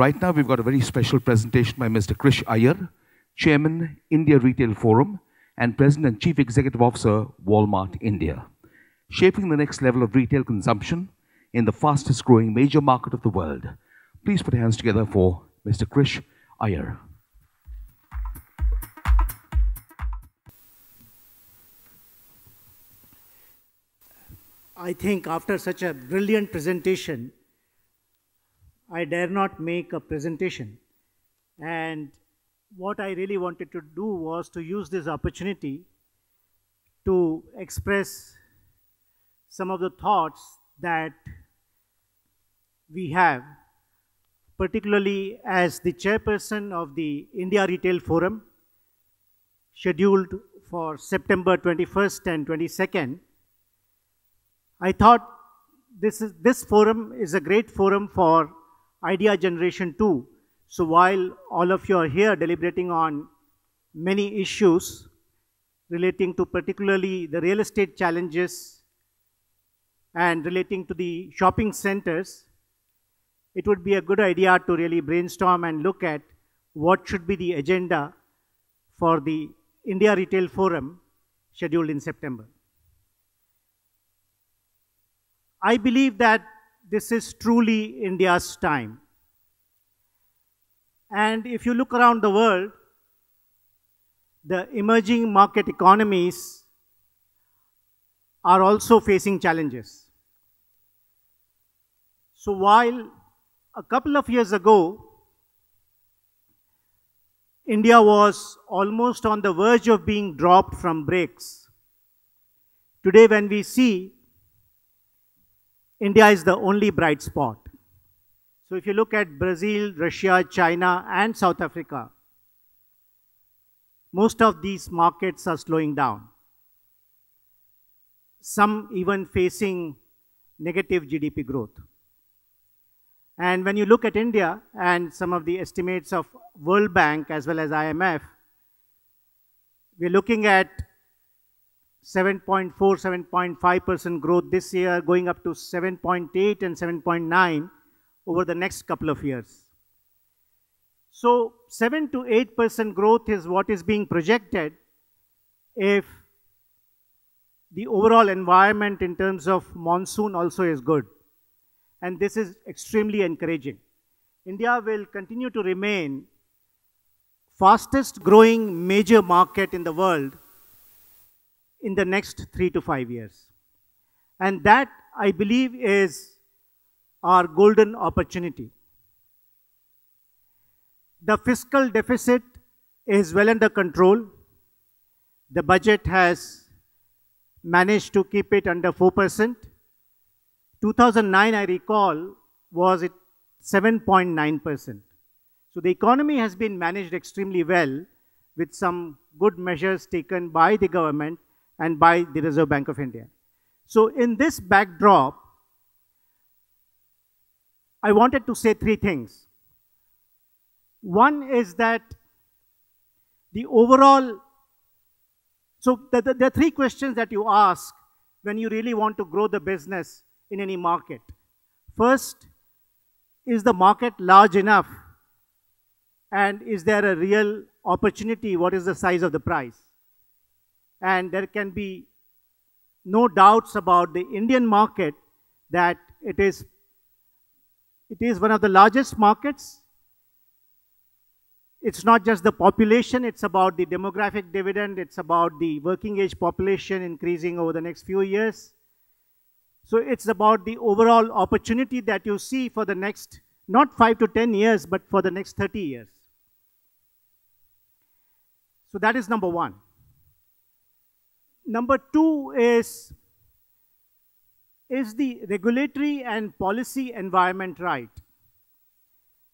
Right now, we've got a very special presentation by Mr. Krish Iyer, Chairman, India Retail Forum, and President and Chief Executive Officer, Walmart India. Shaping the next level of retail consumption in the fastest growing major market of the world. Please put your hands together for Mr. Krish Iyer. I think after such a brilliant presentation, I dare not make a presentation. And what I really wanted to do was to use this opportunity to express some of the thoughts that we have, particularly as the chairperson of the India Retail Forum, scheduled for September 21st and 22nd. I thought this, is, this forum is a great forum for idea generation too. So while all of you are here deliberating on many issues relating to particularly the real estate challenges and relating to the shopping centers, it would be a good idea to really brainstorm and look at what should be the agenda for the India Retail Forum scheduled in September. I believe that this is truly India's time. And if you look around the world, the emerging market economies are also facing challenges. So while a couple of years ago, India was almost on the verge of being dropped from breaks. Today when we see India is the only bright spot. So if you look at Brazil, Russia, China, and South Africa, most of these markets are slowing down. Some even facing negative GDP growth. And when you look at India and some of the estimates of World Bank as well as IMF, we're looking at 7.4, 7.5% growth this year, going up to 7.8 and 7.9 over the next couple of years. So 7 to 8% growth is what is being projected if the overall environment in terms of monsoon also is good. And this is extremely encouraging. India will continue to remain fastest growing major market in the world in the next three to five years. And that, I believe, is our golden opportunity. The fiscal deficit is well under control. The budget has managed to keep it under 4%. 2009, I recall, was at 7.9%. So the economy has been managed extremely well with some good measures taken by the government and by the Reserve Bank of India. So in this backdrop, I wanted to say three things. One is that the overall, so there the, the are three questions that you ask when you really want to grow the business in any market. First, is the market large enough? And is there a real opportunity? What is the size of the prize? and there can be no doubts about the Indian market that it is, it is one of the largest markets. It's not just the population, it's about the demographic dividend, it's about the working age population increasing over the next few years. So it's about the overall opportunity that you see for the next, not 5 to 10 years, but for the next 30 years. So that is number one. Number two is, is the regulatory and policy environment right?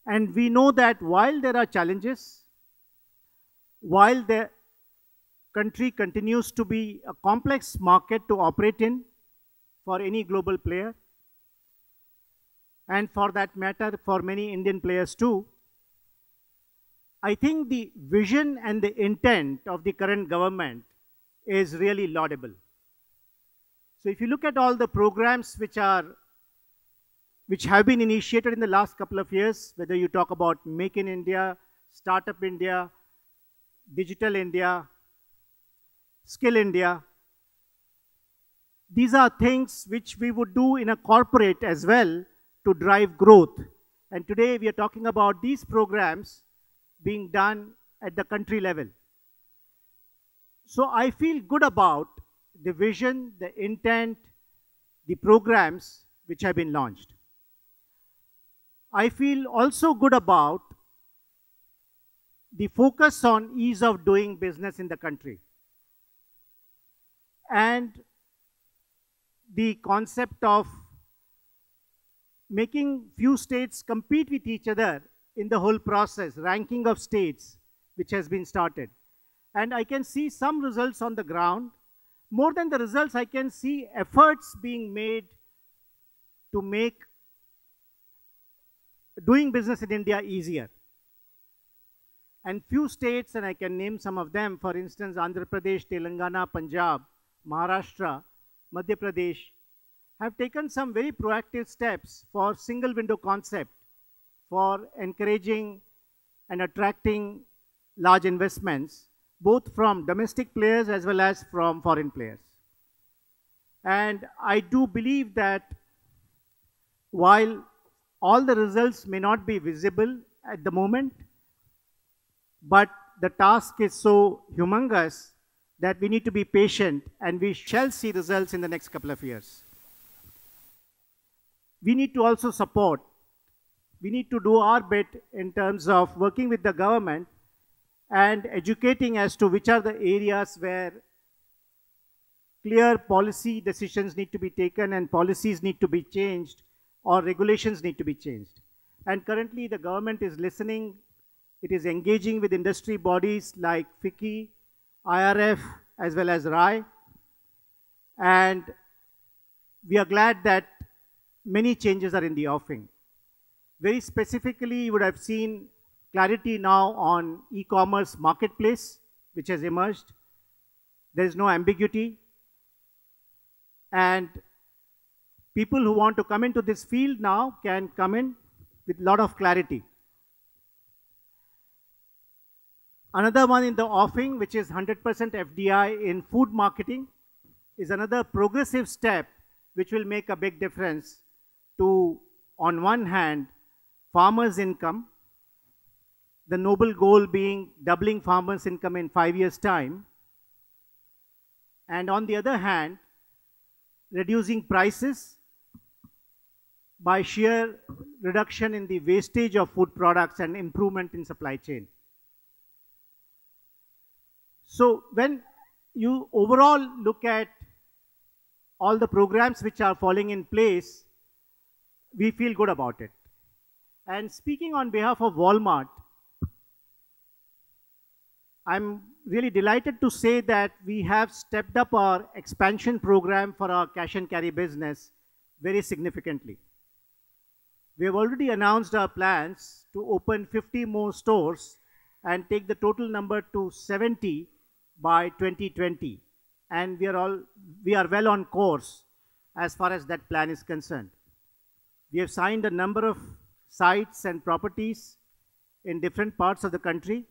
And we know that while there are challenges, while the country continues to be a complex market to operate in for any global player, and for that matter, for many Indian players too, I think the vision and the intent of the current government is really laudable. So if you look at all the programs which are which have been initiated in the last couple of years, whether you talk about Make in India, Startup India, Digital India, Skill India, these are things which we would do in a corporate as well to drive growth. And today we are talking about these programs being done at the country level. So I feel good about the vision, the intent, the programs which have been launched. I feel also good about the focus on ease of doing business in the country and the concept of making few states compete with each other in the whole process, ranking of states, which has been started and I can see some results on the ground. More than the results, I can see efforts being made to make doing business in India easier. And few states, and I can name some of them, for instance, Andhra Pradesh, Telangana, Punjab, Maharashtra, Madhya Pradesh, have taken some very proactive steps for single window concept for encouraging and attracting large investments both from domestic players as well as from foreign players. And I do believe that while all the results may not be visible at the moment, but the task is so humongous that we need to be patient and we shall see results in the next couple of years. We need to also support. We need to do our bit in terms of working with the government and educating as to which are the areas where clear policy decisions need to be taken and policies need to be changed or regulations need to be changed. And currently the government is listening, it is engaging with industry bodies like FICCI, IRF, as well as RAI. And we are glad that many changes are in the offing. Very specifically, you would have seen clarity now on e-commerce marketplace, which has emerged. There is no ambiguity. And people who want to come into this field now can come in with a lot of clarity. Another one in the offing, which is 100% FDI in food marketing, is another progressive step which will make a big difference to, on one hand, farmers' income, the noble goal being doubling farmers' income in five years' time, and on the other hand, reducing prices by sheer reduction in the wastage of food products and improvement in supply chain. So when you overall look at all the programs which are falling in place, we feel good about it. And speaking on behalf of Walmart, I'm really delighted to say that we have stepped up our expansion program for our cash and carry business very significantly. We have already announced our plans to open 50 more stores and take the total number to 70 by 2020. And we are, all, we are well on course as far as that plan is concerned. We have signed a number of sites and properties in different parts of the country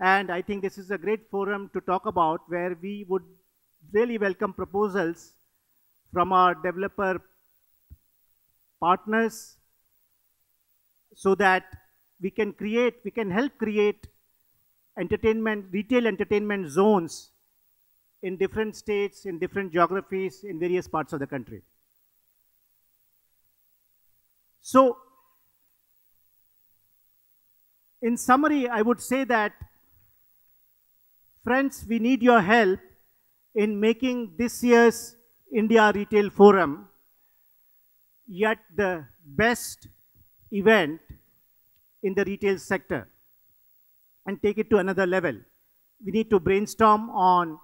and I think this is a great forum to talk about where we would really welcome proposals from our developer partners so that we can create, we can help create entertainment, retail entertainment zones in different states, in different geographies, in various parts of the country. So, in summary, I would say that Friends, we need your help in making this year's India Retail Forum yet the best event in the retail sector and take it to another level. We need to brainstorm on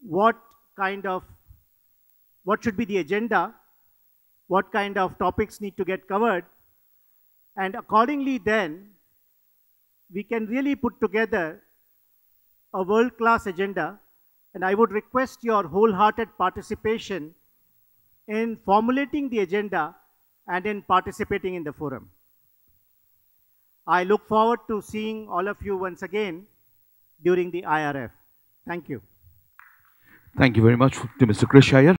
what kind of, what should be the agenda, what kind of topics need to get covered, and accordingly then we can really put together a world-class agenda, and I would request your wholehearted participation in formulating the agenda and in participating in the forum. I look forward to seeing all of you once again during the IRF. Thank you. Thank you very much to Mr. Krish